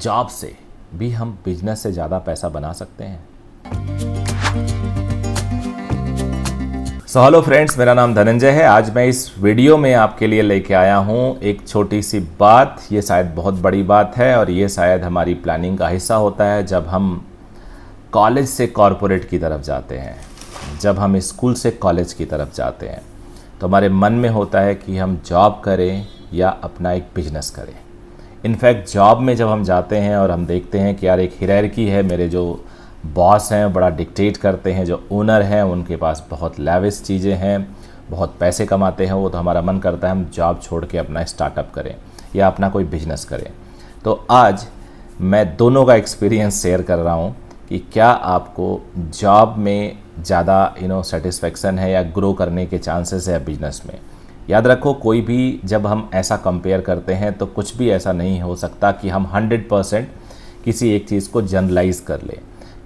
Job से भी हम बिजनेस से ज़्यादा पैसा बना सकते हैं सो हेलो फ्रेंड्स मेरा नाम धनंजय है आज मैं इस वीडियो में आपके लिए लेके आया हूं एक छोटी सी बात ये शायद बहुत बड़ी बात है और ये शायद हमारी प्लानिंग का हिस्सा होता है जब हम कॉलेज से कॉरपोरेट की तरफ जाते हैं जब हम स्कूल से कॉलेज की तरफ जाते हैं तो हमारे मन में होता है कि हम जॉब करें या अपना एक बिजनेस करें इनफैक्ट जॉब में जब हम जाते हैं और हम देखते हैं कि यार एक हिरैरकी है मेरे जो बॉस हैं बड़ा डिक्टेट करते हैं जो ओनर हैं उनके पास बहुत लेविस चीज़ें हैं बहुत पैसे कमाते हैं वो तो हमारा मन करता है हम जॉब छोड़ के अपना स्टार्टअप करें या अपना कोई बिजनेस करें तो आज मैं दोनों का एक्सपीरियंस शेयर कर रहा हूँ कि क्या आपको जॉब में ज़्यादा यू नो सेटिस्फेक्शन है या ग्रो करने के चांसेस है बिजनेस में याद रखो कोई भी जब हम ऐसा कंपेयर करते हैं तो कुछ भी ऐसा नहीं हो सकता कि हम 100 परसेंट किसी एक चीज़ को जनरलाइज कर लें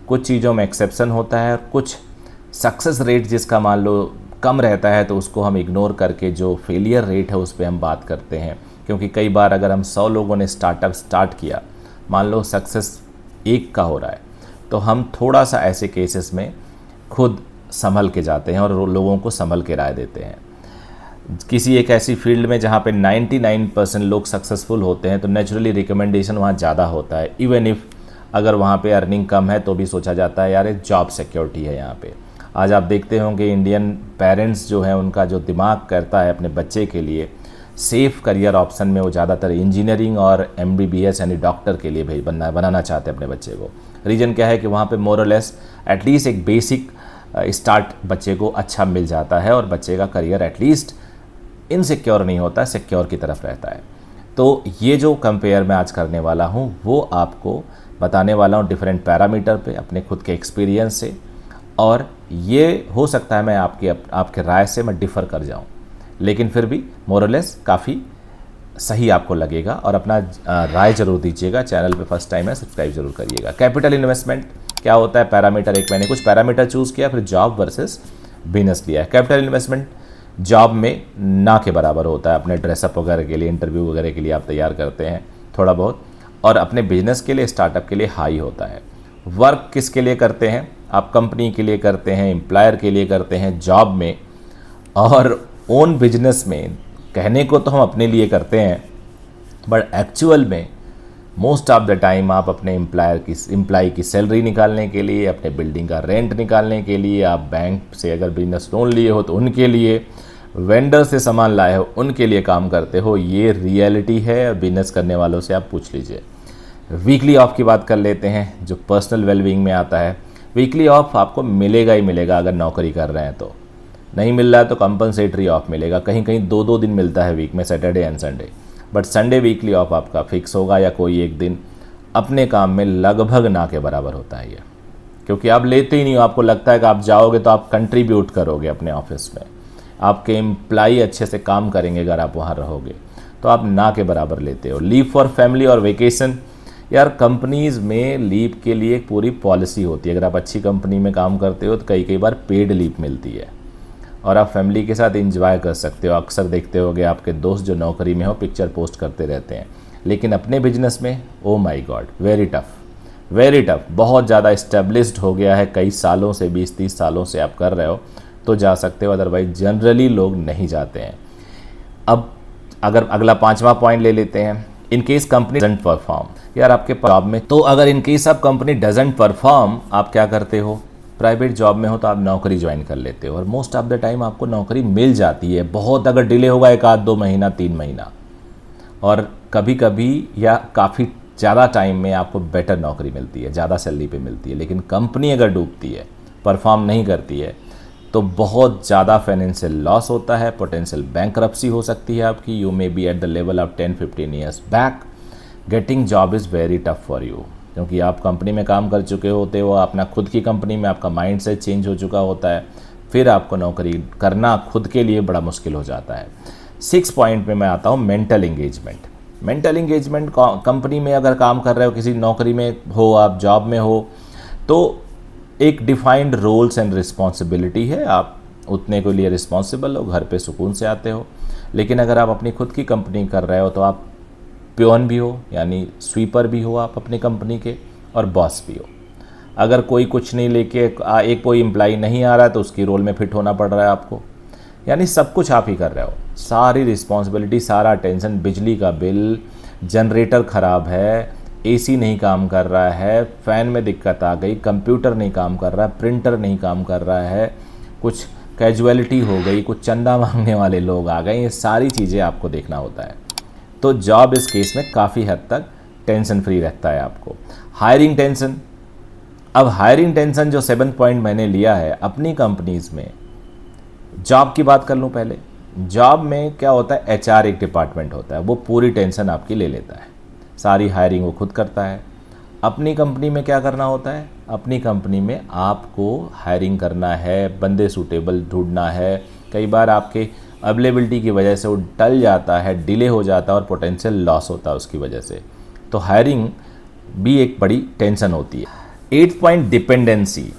कुछ चीज़ों में एक्सेप्शन होता है और कुछ सक्सेस रेट जिसका मान लो कम रहता है तो उसको हम इग्नोर करके जो फेलियर रेट है उस पर हम बात करते हैं क्योंकि कई बार अगर हम सौ लोगों ने स्टार्टअप स्टार्ट किया मान लो सक्सेस एक का हो रहा है तो हम थोड़ा सा ऐसे केसेस में खुद संभल के जाते हैं और लोगों को संभल के राय देते हैं किसी एक ऐसी फील्ड में जहाँ पे 99 परसेंट लोग सक्सेसफुल होते हैं तो नेचुरली रिकमेंडेशन वहाँ ज़्यादा होता है इवन इफ़ अगर वहाँ पे अर्निंग कम है तो भी सोचा जाता है यार ये जॉब सिक्योरिटी है यहाँ पे आज आप देखते होंगे इंडियन पेरेंट्स जो हैं उनका जो दिमाग करता है अपने बच्चे के लिए सेफ़ करियर ऑप्शन में वो ज़्यादातर इंजीनियरिंग और एम बी बी एस यानी डॉक्टर के लिए भेज बनना बनाना चाहते हैं अपने बच्चे को रीज़न क्या है कि वहाँ पर मोरलेस एटलीस्ट एक बेसिक स्टार्ट uh, बच्चे को अच्छा मिल जाता है और बच्चे का करियर एटलीस्ट इनसिक्योर नहीं होता है सिक्योर की तरफ रहता है तो ये जो कंपेयर मैं आज करने वाला हूँ वो आपको बताने वाला हूँ डिफरेंट पैरामीटर पे अपने खुद के एक्सपीरियंस से और ये हो सकता है मैं आपके आप, आपके राय से मैं डिफ़र कर जाऊँ लेकिन फिर भी मोरलेस काफ़ी सही आपको लगेगा और अपना राय जरूर दीजिएगा चैनल पे फर्स्ट टाइम है सब्सक्राइब जरूर करिएगा कैपिटल इन्वेस्टमेंट क्या होता है पैरामीटर एक मैंने कुछ पैरामीटर चूज़ किया फिर जॉब वर्सेस बिजनेस लिया है कैपिटल इन्वेस्टमेंट जॉब में ना के बराबर होता है अपने ड्रेसअप वगैरह के लिए इंटरव्यू वगैरह के लिए आप तैयार करते हैं थोड़ा बहुत और अपने बिजनेस के लिए स्टार्टअप के लिए हाई होता है वर्क किसके लिए करते हैं आप कंपनी के लिए करते हैं एम्प्लॉयर के लिए करते हैं जॉब में और ओन बिजनेस में कहने को तो हम अपने लिए करते हैं बट एक्चुअल में मोस्ट ऑफ द टाइम आप अपने एम्प्लायर की एम्प्लाई की सैलरी निकालने के लिए अपने बिल्डिंग का रेंट निकालने के लिए आप बैंक से अगर बिजनेस लोन लिए हो तो उनके लिए वेंडर से सामान लाए हो उनके लिए काम करते हो ये रियलिटी है बिजनेस करने वालों से आप पूछ लीजिए वीकली ऑफ की बात कर लेते हैं जो पर्सनल वेलबींग में आता है वीकली ऑफ आपको मिलेगा ही मिलेगा अगर नौकरी कर रहे हैं तो नहीं मिल रहा है तो कंपनसेटरी ऑफ मिलेगा कहीं कहीं दो दो दिन मिलता है वीक में Saturday and Sunday but Sunday weekly off आपका फिक्स होगा या कोई एक दिन अपने काम में लगभग ना के बराबर होता है ये क्योंकि आप लेते ही नहीं हो आपको लगता है कि आप जाओगे तो आप कंट्रीब्यूट करोगे अपने ऑफिस में आपके एम्प्लाई अच्छे से काम करेंगे अगर आप वहाँ रहोगे तो आप ना के बराबर लेते हो लीव फॉर फैमिली और वेकेशन यार कंपनीज़ में लीव के लिए एक पूरी पॉलिसी होती है अगर आप अच्छी कंपनी में काम करते हो तो कई कई बार पेड लीव मिलती है और आप फैमिली के साथ इंजॉय कर सकते हो अक्सर देखते होगे आपके दोस्त जो नौकरी में हो पिक्चर पोस्ट करते रहते हैं लेकिन अपने बिजनेस में oh my God very tough very tough बहुत ज़्यादा इस्टेब्लिश्ड हो गया है कई सालों से बीस तीस सालों से आप कर रहे हो तो जा सकते हो अदरवाइज जनरली लोग नहीं जाते हैं अब अगर अगला पांचवा पॉइंट ले लेते हैं in case company doesn't perform यार आपके जॉब में तो अगर इन केस आप कंपनी डजेंट परफॉर्म आप क्या करते हो प्राइवेट जॉब में हो तो आप नौकरी ज्वाइन कर लेते हो और मोस्ट ऑफ द टाइम आपको नौकरी मिल जाती है बहुत अगर डिले होगा एक आध दो महीना तीन महीना और कभी कभी या काफ़ी ज़्यादा टाइम में आपको बेटर नौकरी मिलती है ज़्यादा सैलरी पे मिलती है लेकिन कंपनी अगर डूबती है परफॉर्म नहीं करती है तो बहुत ज़्यादा फाइनेंशियल लॉस होता है पोटेंशियल बैंक हो सकती है आपकी you may be at the level of ten fifteen years back getting job is very tough for you क्योंकि आप कंपनी में काम कर चुके होते हो अपना खुद की कंपनी में आपका माइंड सेट चेंज हो चुका होता है फिर आपको नौकरी करना खुद के लिए बड़ा मुश्किल हो जाता है सिक्स पॉइंट में मैं आता हूँ mental engagement mental engagement company में अगर काम कर रहे हो किसी नौकरी में हो आप जॉब में हो तो एक डिफाइंड रोल्स एंड रिस्पॉन्सिबिलिटी है आप उतने के लिए रिस्पॉन्सिबल हो घर पे सुकून से आते हो लेकिन अगर आप अपनी खुद की कंपनी कर रहे हो तो आप प्योन भी हो यानी स्वीपर भी हो आप अपनी कंपनी के और बॉस भी हो अगर कोई कुछ नहीं लेके एक कोई एम्प्लाई नहीं आ रहा है तो उसकी रोल में फिट होना पड़ रहा है आपको यानी सब कुछ आप ही कर रहे हो सारी रिस्पॉन्सिबिलिटी सारा टेंशन बिजली का बिल जनरेटर ख़राब है एसी नहीं काम कर रहा है फ़ैन में दिक्कत आ गई कंप्यूटर नहीं काम कर रहा है प्रिंटर नहीं काम कर रहा है कुछ कैजुअलिटी हो गई कुछ चंदा मांगने वाले लोग आ गए ये सारी चीज़ें आपको देखना होता है तो जॉब इस केस में काफ़ी हद तक टेंशन फ्री रहता है आपको हायरिंग टेंशन अब हायरिंग टेंशन जो सेवन पॉइंट मैंने लिया है अपनी कंपनीज़ में जॉब की बात कर लूँ पहले जॉब में क्या होता है एच एक डिपार्टमेंट होता है वो पूरी टेंशन आपकी ले लेता है सारी हायरिंग वो खुद करता है अपनी कंपनी में क्या करना होता है अपनी कंपनी में आपको हायरिंग करना है बंदे सूटेबल ढूंढना है कई बार आपके अवेलेबिलिटी की वजह से वो टल जाता है डिले हो जाता है और पोटेंशियल लॉस होता है उसकी वजह से तो हायरिंग भी एक बड़ी टेंशन होती है एट पॉइंट डिपेंडेंसी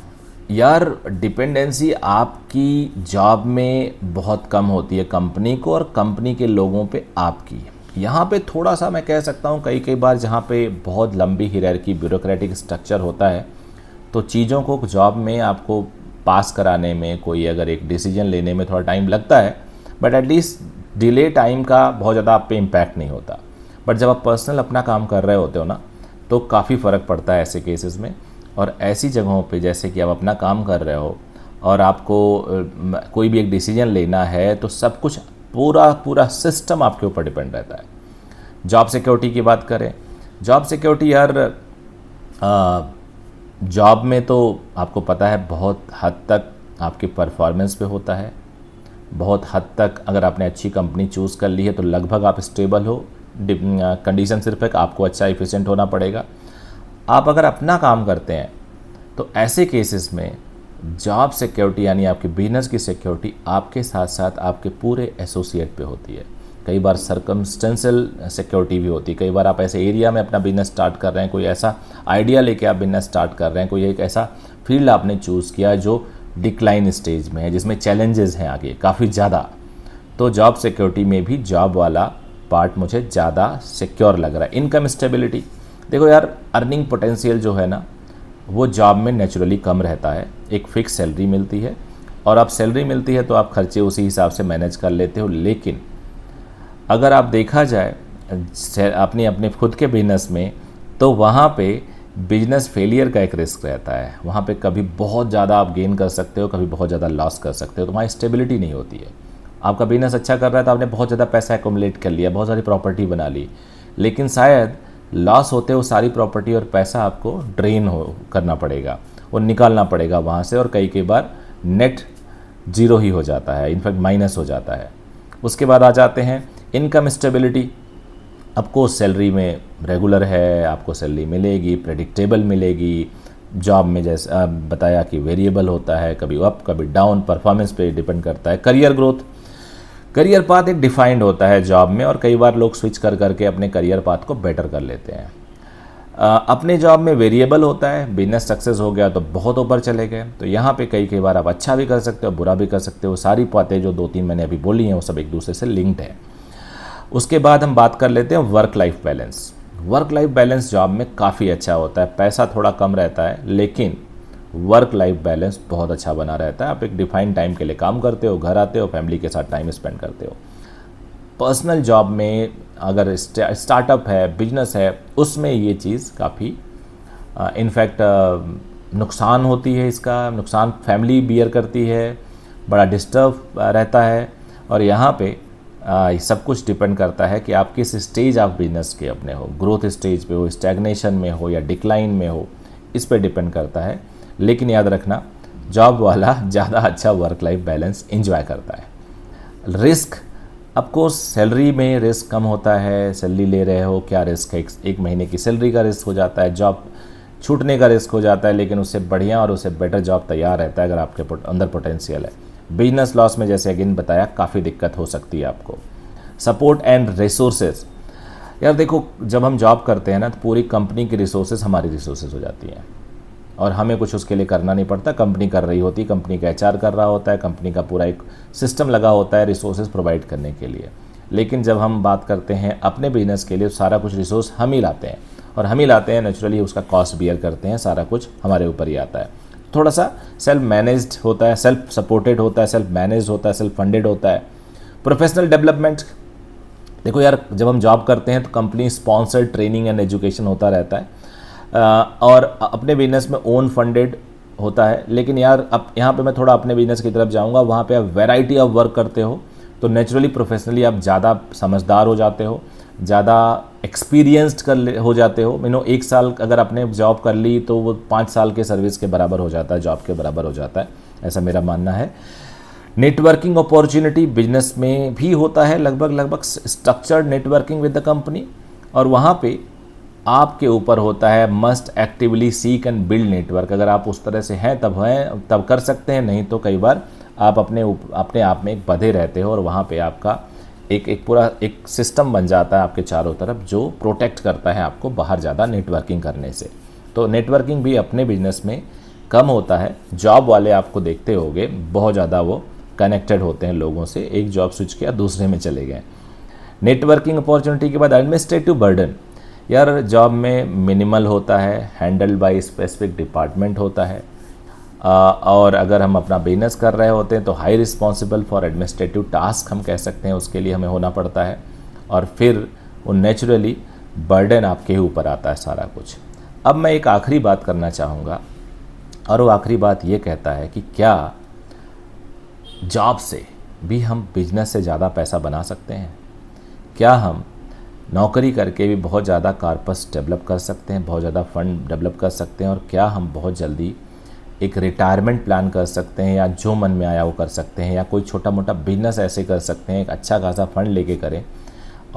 यार डिपेंडेंसी आपकी जॉब में बहुत कम होती है कंपनी को और कंपनी के लोगों पे आपकी यहाँ पे थोड़ा सा मैं कह सकता हूँ कई कई बार जहाँ पे बहुत लंबी की ब्यूरोक्रेटिक स्ट्रक्चर होता है तो चीज़ों को जॉब में आपको पास कराने में कोई अगर एक डिसीजन लेने में थोड़ा टाइम लगता है बट एटलीस्ट डिले टाइम का बहुत ज़्यादा आप पे इम्पैक्ट नहीं होता बट जब आप पर्सनल अपना काम कर रहे होते हो ना तो काफ़ी फ़र्क पड़ता है ऐसे केसेस में और ऐसी जगहों पे जैसे कि आप अपना काम कर रहे हो और आपको कोई भी एक डिसीजन लेना है तो सब कुछ पूरा पूरा सिस्टम आपके ऊपर डिपेंड रहता है जॉब सिक्योरिटी की बात करें जॉब सिक्योरिटी यार जॉब में तो आपको पता है बहुत हद तक आपके परफॉर्मेंस पे होता है बहुत हद तक अगर आपने अच्छी कंपनी चूज़ कर ली है तो लगभग आप स्टेबल हो कंडीशन सिर्फ एक आपको अच्छा इफिशेंट होना पड़ेगा आप अगर अपना काम करते हैं तो ऐसे केसेस में जॉब सिक्योरिटी यानी आपके बिजनेस की सिक्योरिटी आपके साथ साथ आपके पूरे एसोसिएट पे होती है कई बार सरकमस्टेंशल सिक्योरिटी भी होती है कई बार आप ऐसे एरिया में अपना बिजनेस स्टार्ट कर रहे हैं कोई ऐसा आइडिया लेके आप बिजनेस स्टार्ट कर रहे हैं कोई एक ऐसा फील्ड आपने चूज़ किया जो डिक्लाइन स्टेज में है जिसमें चैलेंजेस हैं आगे काफ़ी ज़्यादा तो जॉब सिक्योरिटी में भी जॉब वाला पार्ट मुझे ज़्यादा सिक्योर लग रहा है इनकम स्टेबिलिटी देखो यार अर्निंग पोटेंशियल जो है ना वो जॉब में नेचुरली कम रहता है एक फ़िक्स सैलरी मिलती है और आप सैलरी मिलती है तो आप खर्चे उसी हिसाब से मैनेज कर लेते हो लेकिन अगर आप देखा जाए अपने अपने खुद के बिजनेस में तो वहाँ पे बिजनेस फेलियर का एक रिस्क रहता है वहाँ पे कभी बहुत ज़्यादा आप गेन कर सकते हो कभी बहुत ज़्यादा लॉस कर सकते हो तो वहाँ स्टेबिलिटी नहीं होती है आपका बिजनेस अच्छा कर रहा है तो आपने बहुत ज़्यादा पैसा एकोमलेट कर लिया बहुत सारी प्रॉपर्टी बना ली लेकिन शायद लॉस होते हुए सारी प्रॉपर्टी और पैसा आपको ड्रेन हो करना पड़ेगा और निकालना पड़ेगा वहाँ से और कई कई बार नेट जीरो ही हो जाता है इनफैक्ट माइनस हो जाता है उसके बाद आ जाते हैं इनकम स्टेबिलिटी आपको सैलरी में रेगुलर है आपको सैलरी मिलेगी प्रेडिक्टेबल मिलेगी जॉब में जैसे बताया कि वेरिएबल होता है कभी अप कभी डाउन परफॉर्मेंस पे डिपेंड करता है करियर ग्रोथ करियर पाथ एक डिफाइंड होता है जॉब में और कई बार लोग स्विच कर करके अपने करियर पाथ को बेटर कर लेते हैं अपने जॉब में वेरिएबल होता है बिजनेस सक्सेस हो गया तो बहुत ऊपर चले गए तो यहाँ पे कई कई बार आप अच्छा भी कर सकते हो बुरा भी कर सकते हो सारी बातें जो दो तीन मैंने अभी बोली हैं वो सब एक दूसरे से लिंक्ड है उसके बाद हम बात कर लेते हैं work life balance work life balance job में काफ़ी अच्छा होता है पैसा थोड़ा कम रहता है लेकिन वर्क लाइफ बैलेंस बहुत अच्छा बना रहता है आप एक डिफाइंड टाइम के लिए काम करते हो घर आते हो फैमिली के साथ टाइम स्पेंड करते हो पर्सनल जॉब में अगर स्टार्टअप है बिजनेस है उसमें ये चीज़ काफ़ी इनफैक्ट नुकसान होती है इसका नुकसान फैमिली बियर करती है बड़ा डिस्टर्ब रहता है और यहाँ पे आ, सब कुछ डिपेंड करता है कि आप किस स्टेज ऑफ बिजनेस के अपने हो ग्रोथ स्टेज पे हो स्टैगनेशन में हो या डिक्लाइन में हो इस पर डिपेंड करता है लेकिन याद रखना जॉब वाला ज़्यादा अच्छा वर्क लाइफ बैलेंस इंजॉय करता है रिस्क आपको सैलरी में रिस्क कम होता है सैलरी ले रहे हो क्या रिस्क है एक महीने की सैलरी का रिस्क हो जाता है जॉब छूटने का रिस्क हो जाता है लेकिन उससे बढ़िया और उससे बेटर जॉब तैयार रहता है अगर आपके अंदर पोटेंशियल है बिजनेस लॉस में जैसे अगेन बताया काफ़ी दिक्कत हो सकती है आपको सपोर्ट एंड रिसोर्सेज यार देखो जब हम जॉब करते हैं ना तो पूरी कंपनी की रिसोर्सेज हमारी रिसोर्सेज हो जाती हैं और हमें कुछ उसके लिए करना नहीं पड़ता कंपनी कर रही होती कंपनी का एच कर रहा होता है कंपनी का पूरा एक सिस्टम लगा होता है रिसोर्सेज प्रोवाइड करने के लिए लेकिन जब हम बात करते हैं अपने बिजनेस के लिए सारा कुछ रिसोर्स हम ही लाते हैं और हम ही लाते हैं नेचुरली उसका कॉस्ट बियर करते हैं सारा कुछ हमारे ऊपर ही आता है थोड़ा सा सेल्फ मैनेज होता है सेल्फ सपोर्टेड होता है सेल्फ मैनेज होता है सेल्फ फंडेड होता है प्रोफेशनल डेवलपमेंट देखो यार जब हम जॉब करते हैं तो company sponsored training and education होता रहता है और अपने बिजनेस में ओन फंडेड होता है लेकिन यार अब यहाँ पे मैं थोड़ा अपने बिजनेस की तरफ जाऊँगा वहाँ पे आप वैरायटी ऑफ वर्क करते हो तो नेचुरली प्रोफेशनली आप ज़्यादा समझदार हो जाते हो ज़्यादा एक्सपीरियंस्ड कर ले हो जाते हो मीनो एक साल अगर आपने जॉब कर ली तो वो पाँच साल के सर्विस के बराबर हो जाता है जॉब के बराबर हो जाता है ऐसा मेरा मानना है नेटवर्किंग अपॉर्चुनिटी बिजनेस में भी होता है लगभग लगभग structured networking with the company और वहाँ पे आपके ऊपर होता है must actively seek and build network अगर आप उस तरह से हैं तब हैं तब कर सकते हैं नहीं तो कई बार आप अपने अपने आप में एक बधे रहते हो और वहाँ पे आपका एक एक पूरा एक सिस्टम बन जाता है आपके चारों तरफ जो प्रोटेक्ट करता है आपको बाहर ज़्यादा नेटवर्किंग करने से तो नेटवर्किंग भी अपने बिजनेस में कम होता है जॉब वाले आपको देखते होंगे बहुत ज़्यादा वो कनेक्टेड होते हैं लोगों से एक जॉब स्विच किया दूसरे में चले गए नेटवर्किंग अपॉर्चुनिटी के बाद एडमिनिस्ट्रेटिव बर्डन यार जॉब में मिनिमल होता है हैंडल बाय स्पेसिफिक डिपार्टमेंट होता है आ, और अगर हम अपना बिजनेस कर रहे होते हैं तो high responsible for administrative task हम कह सकते हैं उसके लिए हमें होना पड़ता है और फिर वो नेचुरली बर्डन आपके ही ऊपर आता है सारा कुछ अब मैं एक आखिरी बात करना चाहूँगा और वो आखिरी बात ये कहता है कि क्या जॉब से भी हम बिजनेस से ज़्यादा पैसा बना सकते हैं क्या हम नौकरी करके भी बहुत ज़्यादा कारपस डेवलप कर सकते हैं बहुत ज़्यादा फंड डेवलप कर सकते हैं और क्या हम बहुत जल्दी एक रिटायरमेंट प्लान कर सकते हैं या जो मन में आया वो कर सकते हैं या कोई छोटा मोटा बिजनेस ऐसे कर सकते हैं एक अच्छा खासा फंड लेके करें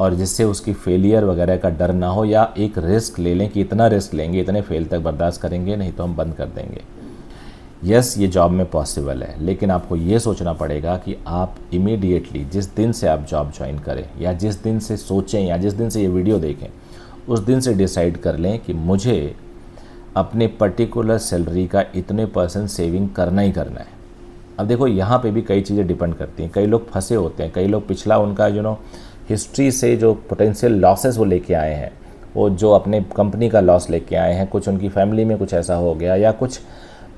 और जिससे उसकी फेलियर वगैरह का डर ना हो या एक रिस्क ले लें कि इतना रिस्क लेंगे इतने फेल तक बर्दाश्त करेंगे नहीं तो हम बंद कर देंगे यस ये जॉब में पॉसिबल है लेकिन आपको ये सोचना पड़ेगा कि आप इमीडिएटली जिस दिन से आप जॉब ज्वाइन करें या जिस दिन से सोचें या जिस दिन से ये वीडियो देखें उस दिन से डिसाइड कर लें कि मुझे अपने पर्टिकुलर सैलरी का इतने परसेंट सेविंग करना ही करना है अब देखो यहाँ पे भी कई चीज़ें डिपेंड करती हैं कई लोग फंसे होते हैं कई लोग पिछला उनका यू नो हिस्ट्री से जो पोटेंशियल लॉसेस वो लेके आए हैं वो जो अपने कंपनी का लॉस लेके आए हैं कुछ उनकी फैमिली में कुछ ऐसा हो गया या कुछ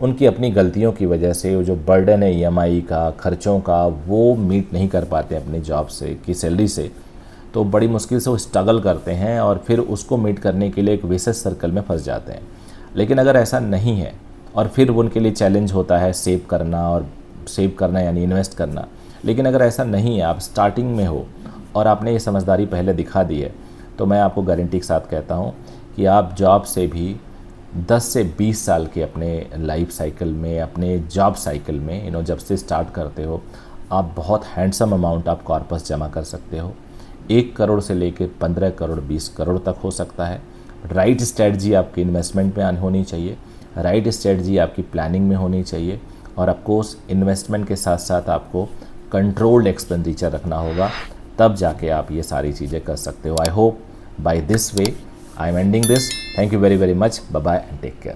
उनकी अपनी गलतियों की वजह से वो जो बर्डन है ई e का खर्चों का वो मीट नहीं कर पाते अपने जॉब से की सैलरी से तो बड़ी मुश्किल से वो स्ट्रगल करते हैं और फिर उसको मीट करने के लिए एक विशेष सर्कल में फंस जाते हैं लेकिन अगर ऐसा नहीं है और फिर उनके लिए चैलेंज होता है सेव करना और सेव करना यानी इन्वेस्ट करना लेकिन अगर ऐसा नहीं है आप स्टार्टिंग में हो और आपने ये समझदारी पहले दिखा दी है तो मैं आपको गारंटी के साथ कहता हूँ कि आप जॉब से भी 10 से 20 साल के अपने लाइफ साइकिल में अपने जॉब साइकिल में यू नो जब से स्टार्ट करते हो आप बहुत हैंडसम अमाउंट आप कॉर्पस जमा कर सकते हो एक करोड़ से लेकर पंद्रह करोड़ बीस करोड़ तक हो सकता है राइट स्ट्रेटजी आपकी इन्वेस्टमेंट में होनी चाहिए राइट स्ट्रेटजी आपकी प्लानिंग में होनी चाहिए और उस इन्वेस्टमेंट के साथ साथ आपको कंट्रोल्ड एक्सपेंडिचर रखना होगा तब जाके आप ये सारी चीज़ें कर सकते हो I hope by this way I am ending this. Thank you very, very much. Bye bye and take care.